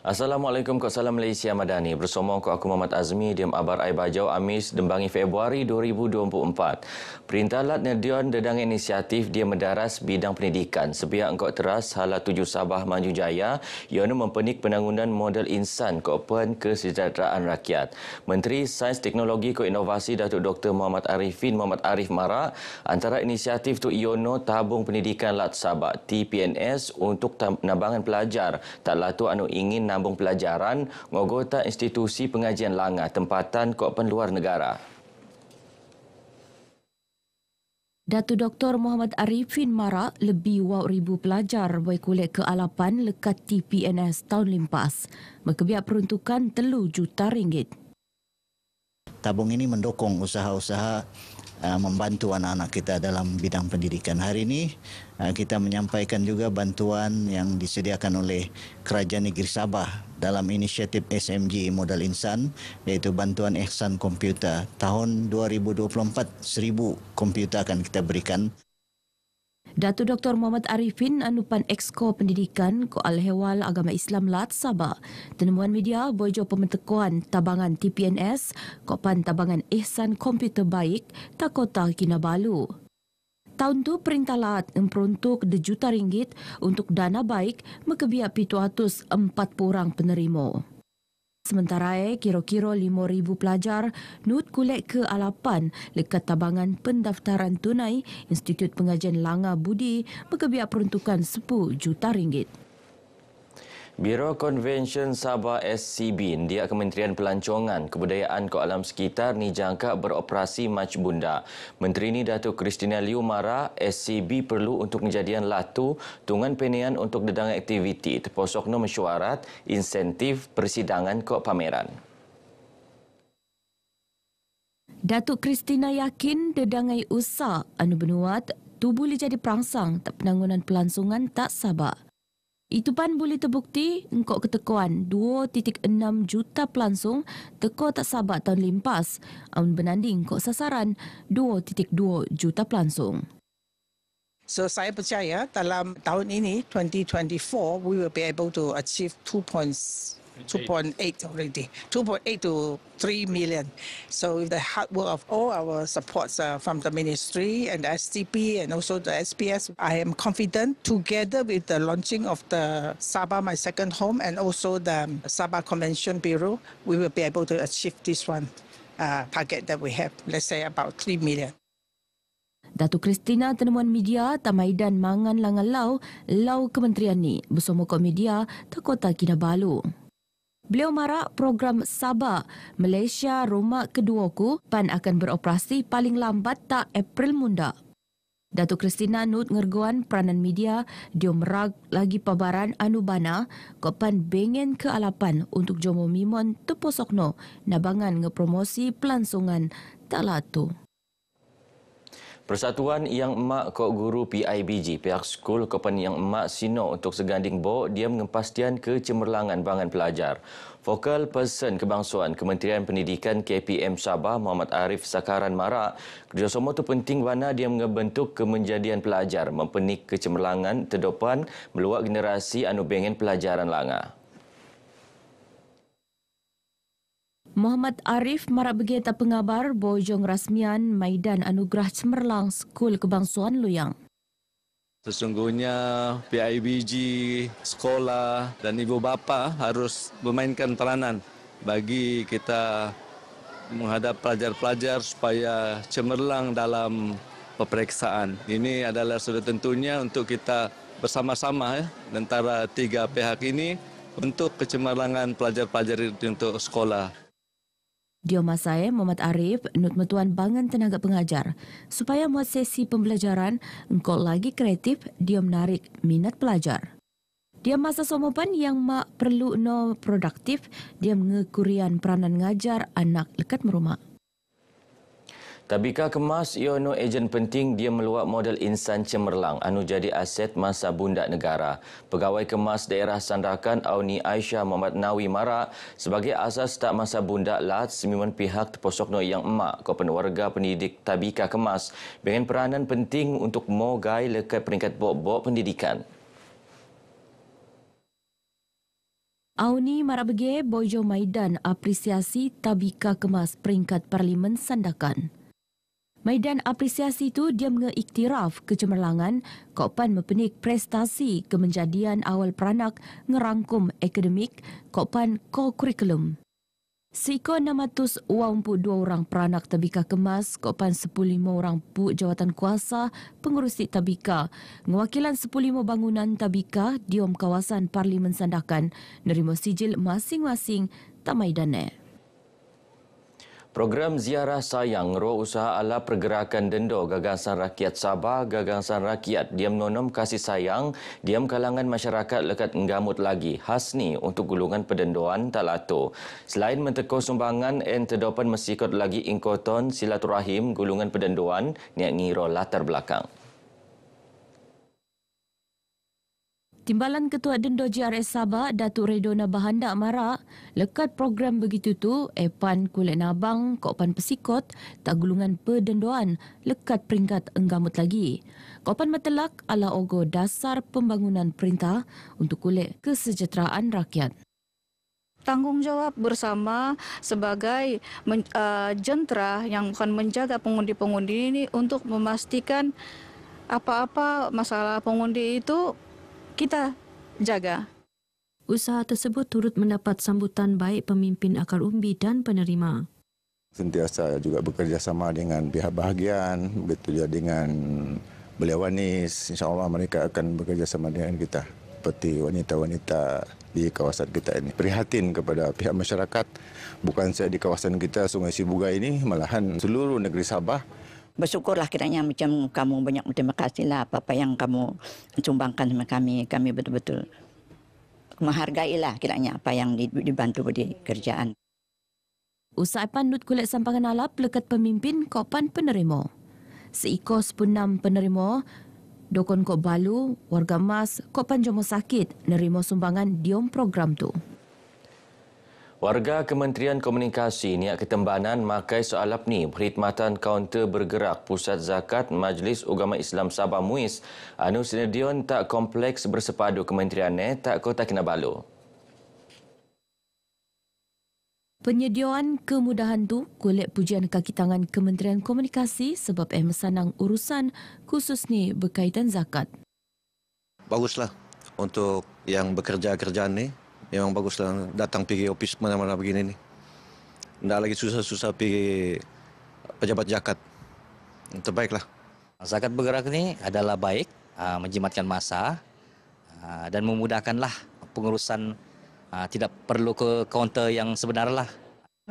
Assalamualaikum Kak Salam Malaysia Madani. Bersama aku, aku Muhammad Azmi, Diam Abar Ai Bajau, Amis, Dembangi Februari 2024. Perintah Lat Nedion Dedang Inisiatif dia mendaras bidang pendidikan. Sepihak engkau teras halat tujuh Sabah Manju Jaya, ianya mempenik penanggungan model insan ke open kesejahteraan rakyat. Menteri Sains Teknologi ke Inovasi Datuk Dr. Muhammad Arifin Muhammad Arif Mara. antara inisiatif tu Yono tabung pendidikan Lat Sabah TPNS untuk nabangan pelajar. Tak tu anu ingin menambung pelajaran ngogota institusi pengajian langa tempatan kok luar negara. Datu Dr. Muhammad Arifin Mara lebih wau ribu pelajar boi kulit ke alapan lekat TPNS tahun limpas. Mekebiak peruntukan telu juta ringgit. Tabung ini mendukung usaha-usaha Uh, membantu anak-anak kita dalam bidang pendidikan. Hari ini uh, kita menyampaikan juga bantuan yang disediakan oleh Kerajaan Negeri Sabah dalam inisiatif SMG Modal Insan yaitu bantuan ihsan komputer. Tahun 2024 1000 komputer akan kita berikan. Datuk Dr. Muhammad Arifin Anupan Exko Pendidikan Koal Al-Hewal Agama Islam Lat Sabah Tenemuan Media Bojo Pementekuan Tabangan TPNS Kopan Tabangan Ihsan Komputer Baik Takota Kinabalu Tahun tu perintah laat memperuntuk de juta ringgit untuk dana baik mekebiak pituatus empat orang penerima. Sementara eh, kira-kira 5,000 pelajar nut kulit ke alapan lekat tabangan pendaftaran tunai Institut Pengajian Langa Budi berkebiak peruntukan 10 juta ringgit. Biro Konvensyen Sabah SCB, dia Kementerian Pelancongan Kebudayaan Kau Alam Sekitar ni jangka beroperasi Mac Bunda. Menteri ni Datuk Kristina Liu Mara, SCB perlu untuk kejadian latu tungan penian untuk dedang aktiviti terposok no mesyuarat insentif persidangan kok pameran. Datuk Kristina yakin dedangai usah anu benuat tubuh li jadi perangsang tak penanggunan pelancongan tak sabar. Itu pun boleh terbukti engkau ketekuan 2.6 juta pelansung teko tak sabar tahun limpas amun bernanding engkau sasaran 2.2 juta pelansung. So saya percaya dalam tahun ini 2024 we will be able to achieve 2.8 already, 2.8 to 3 million. So with the hard work of all our supports uh, from the ministry and the STP and also the SPS, I am confident together with the launching of the Sabah My Second Home and also the um, Sabah Convention Bureau, we will be able to achieve this one uh, target that we have, let's say about 3 million. Datuk Kristina Tenemuan Media Tamaidan Mangan Langan Lau, Lau Kementerian ni bersama Komedia, Kota Kinabalu. Beliau marak program Sabah, Malaysia Rumah Kedua Ku PAN akan beroperasi paling lambat tak April munda. Datuk Kristina Nut Ngerguan Peranan Media, dia merak lagi pabaran Anubana. Bana, Kepan Bengen ke Alapan untuk Jomo Mimon Tepo Nabangan ngepromosi pelansungan Talatu. Persatuan Yang Emak Kok Guru PIBG pihak sekolah kepen Yang Emak Sino untuk seganding bo dia mengempastian kecemerlangan bangan pelajar. Vokal Person Kebangsaan Kementerian Pendidikan KPM Sabah Muhammad Arif Sakaran mara kerjasama itu penting wana dia mengebentuk kemenjadian pelajar mempenik kecemerlangan terdepan meluak generasi anu bengen pelajaran langa. Muhammad Arif marak begitu pengabar Bojong Rasmian Maidan Anugerah Cemerlang Sekul Kebangsaan Luyang. Sesungguhnya PIBG, sekolah dan ibu bapa harus memainkan peranan bagi kita menghadap pelajar-pelajar supaya cemerlang dalam peperiksaan. Ini adalah sudah tentunya untuk kita bersama-sama ya, antara tiga pihak ini untuk kecemerlangan pelajar-pelajar untuk sekolah. Dio Masai, Muhammad Arif, Nut Metuan Bangan Tenaga Pengajar. Supaya muat sesi pembelajaran, engkau lagi kreatif, dia menarik minat pelajar. Dia masa somopan yang mak perlu no produktif, dia mengekurian peranan ngajar anak lekat merumah. Tabika kemas ia no ejen penting dia meluat model insan cemerlang anu jadi aset masa bunda negara. Pegawai kemas daerah Sandakan Auni Aisyah Muhammad Nawi Mara sebagai asas tak masa bunda lat semiman pihak terposok no yang emak ke penwarga pendidik Tabika kemas dengan peranan penting untuk mo lekat peringkat bok-bok pendidikan. Auni Marabege Bojo Maidan apresiasi Tabika Kemas peringkat Parlimen Sandakan. Maidan apresiasi itu dia mengiktiraf kecemerlangan Kopan Mepenik Prestasi Kemenjadian Awal Peranak Ngerangkum Akademik Kopan Co-Curriculum. Seiko dua orang peranak tabika kemas, kopan 15 orang pu jawatan kuasa pengurusi tabika. Ngewakilan 15 bangunan tabika diom kawasan parlimen sandakan nerima sijil masing-masing tamai danai. Program Ziarah Sayang Roh Usaha Ala Pergerakan Dendo Gagasan Rakyat Sabah, Gagasan Rakyat Diam Nonom Kasih Sayang, Diam Kalangan Masyarakat Lekat Ngamut Lagi, Hasni untuk Gulungan Pendendoan Talato. Selain menteko sumbangan dan terdapat mesikot lagi ingkoton silaturahim Gulungan Pendendoan, niat ngiro latar belakang. Timbalan Ketua Dendo JRS Sabah, Datuk Redona Bahanda marah, lekat program begitu tu, Epan Kulit Nabang, Kopan Pesikot, tak gulungan pedendoan, lekat peringkat enggamut lagi. Kopan Metelak ala ogo dasar pembangunan perintah untuk kulit kesejahteraan rakyat. Tanggungjawab bersama sebagai men, uh, jentera yang akan menjaga pengundi-pengundi ini untuk memastikan apa-apa masalah pengundi itu kita jaga. Usaha tersebut turut mendapat sambutan baik pemimpin akar umbi dan penerima. Sentiasa juga bekerjasama dengan pihak bahagian, betul juga dengan beliau wanis. InsyaAllah mereka akan bekerjasama dengan kita, seperti wanita-wanita di kawasan kita ini. Prihatin kepada pihak masyarakat, bukan saja di kawasan kita Sungai Sibuga ini, malahan seluruh negeri Sabah, bersyukurlah kiranya macam kamu banyak berterima kasihlah apa-apa yang kamu sumbangkan sama kami. Kami betul-betul menghargailah kiranya apa yang dibantu di kerjaan. Usai panut kulit sampangan alap lekat pemimpin kopan penerima. E Seikos punam penerima, Dokon Kok Balu, Warga Mas, Kopan Jomo Sakit nerima sumbangan diom program tu. Warga Kementerian Komunikasi Niat Ketembanan Makai Soalap Ni Perkhidmatan Kaunter Bergerak Pusat Zakat Majlis Ugama Islam Sabah Muiz Anu Sinedion Tak Kompleks Bersepadu Kementerian Ne eh? Tak Kota Kinabalu. Penyediaan kemudahan tu kulit pujian kaki tangan Kementerian Komunikasi sebab eh mesanang urusan khusus ni berkaitan zakat. Baguslah untuk yang bekerja-kerjaan ni memang baguslah datang pergi ofis mana-mana begini ni. tidak lagi susah-susah pergi pejabat jakat. Terbaiklah. Zakat bergerak ini adalah baik, ah, menjimatkan masa ah, dan memudahkanlah pengurusan ah, tidak perlu ke kaunter yang sebenarnya lah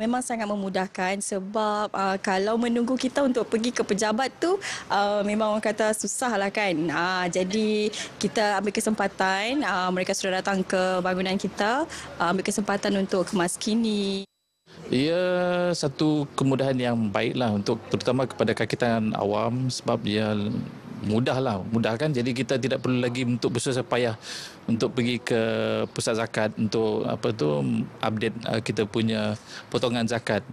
memang sangat memudahkan sebab uh, kalau menunggu kita untuk pergi ke pejabat tu uh, memang orang kata susah lah kan. Uh, jadi kita ambil kesempatan uh, mereka sudah datang ke bangunan kita uh, ambil kesempatan untuk kemas kini. Ia satu kemudahan yang baiklah untuk terutama kepada kaki tangan awam sebab dia mudahlah mudah kan jadi kita tidak perlu lagi untuk bersusah payah untuk pergi ke pusat zakat untuk apa tu update uh, kita punya potongan zakat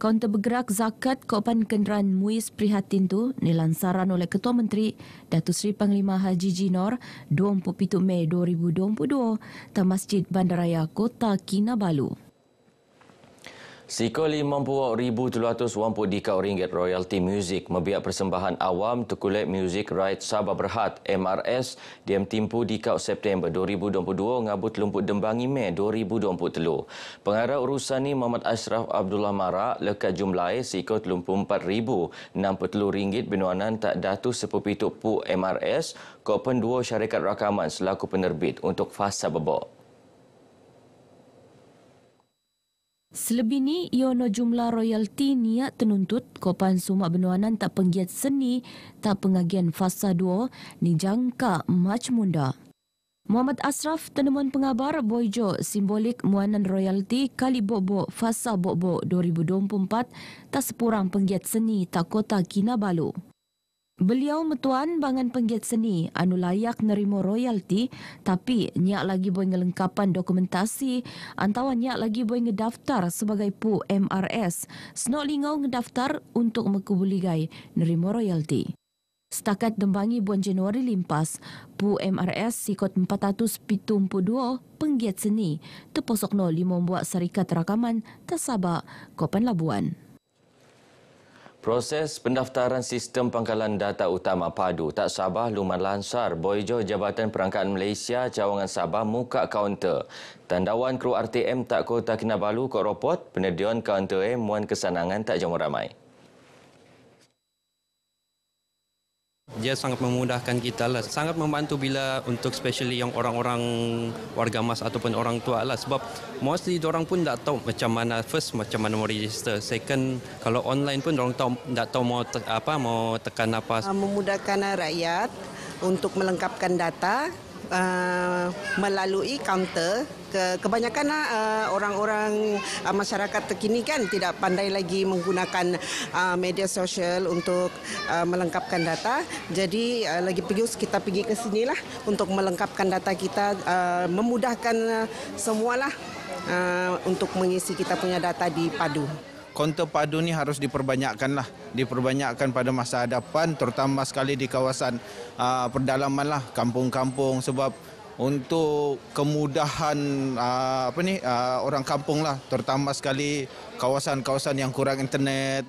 Kaunter bergerak zakat Kopan Kenderaan Muiz Prihatin tu dilansaran oleh Ketua Menteri Datuk Seri Panglima Haji Jinor 27 Mei 2022 di Masjid Bandaraya Kota Kinabalu. Siko 50,700 dikau ringgit royalti music membiak persembahan awam Tukulet Music Right Sabah Berhad MRS diam timpu dikau September 2022 ngabut lumput dembangi Mei 2020 Pengarah urusan ini Muhammad Ashraf Abdullah Mara lekat jumlah siko 44,060 ringgit binuanan tak datu sepupi tu MRS kopen dua syarikat rakaman selaku penerbit untuk fasa bebok. Selebih ni, iono jumlah royalti niat tenuntut kopan sumak benuanan tak penggiat seni tak pengagian fasa 2 ni jangka mac munda. Muhammad Asraf, Tenemuan Pengabar Boyjo, simbolik muanan royalti kali bobo fasa bobo 2024 tak sepurang penggiat seni tak kota Kinabalu. Beliau metuan bangan penggiat seni anu layak nerimo royalti tapi nyak lagi boleh ngelengkapan dokumentasi antawa nyak lagi boleh ngedaftar sebagai pu MRS senok lingau ngedaftar untuk mekubuli gai nerimo royalti. Setakat dembangi buan Januari limpas, Pu MRS sikot 472 penggiat seni terposok no lima membuat syarikat rakaman tersabak Kopan Labuan. Proses pendaftaran sistem pangkalan data utama padu tak Sabah Luman Lansar Boyjo Jabatan Perangkaan Malaysia Cawangan Sabah muka kaunter. Tandawan kru RTM tak kota Kinabalu kok ropot penerdion kaunter M1 kesanangan tak jamu ramai. Dia sangat memudahkan kita lah. Sangat membantu bila untuk especially yang orang-orang warga mas ataupun orang tua lah. Sebab mostly orang pun tak tahu macam mana first macam mana mau register. Second kalau online pun orang tak, tak tahu mau te- apa mau tekan apa. Ah, memudahkan rakyat untuk melengkapkan data uh, melalui kaunter kebanyakan ah, ah, orang-orang uh, masyarakat terkini kan tidak pandai lagi menggunakan uh, media sosial untuk uh, melengkapkan data. Jadi uh, lagi pergi kita pergi ke sini lah untuk melengkapkan data kita uh, memudahkan uh, semualah uh, untuk mengisi kita punya data di padu. Konto padu ni harus diperbanyakkan lah, diperbanyakkan pada masa hadapan, terutama sekali di kawasan uh, perdalaman lah, kampung-kampung sebab untuk kemudahan ah, apa ni ah, orang kampung lah terutama sekali kawasan-kawasan yang kurang internet.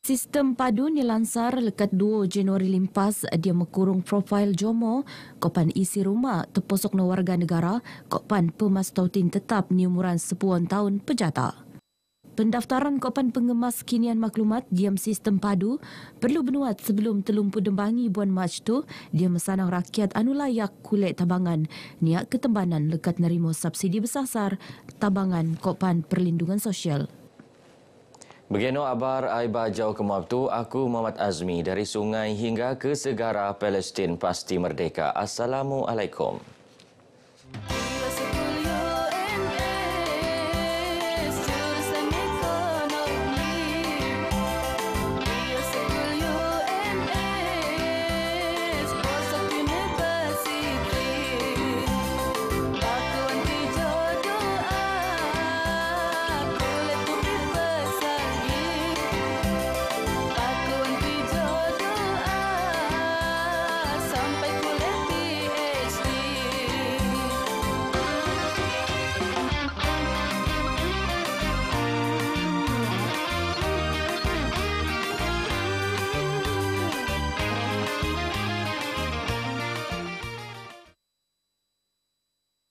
Sistem padun dilansar lekat 2 Januari limpas dia mengkurung profil Jomo, kopan isi rumah terposok warga negara, kopan pemastautin tetap niumuran sepuluh tahun pejata. Pendaftaran Kopan Pengemas Kinian Maklumat Diam Sistem Padu perlu benuat sebelum Telumpu Dembangi Buan Mac tu dia mesanang rakyat anu layak kulit tabangan niat ketembanan lekat nerimo subsidi besasar tabangan Kopan Perlindungan Sosial. Begino abar ai bajau ke tu aku Muhammad Azmi dari sungai hingga ke segara Palestin pasti merdeka. Assalamualaikum.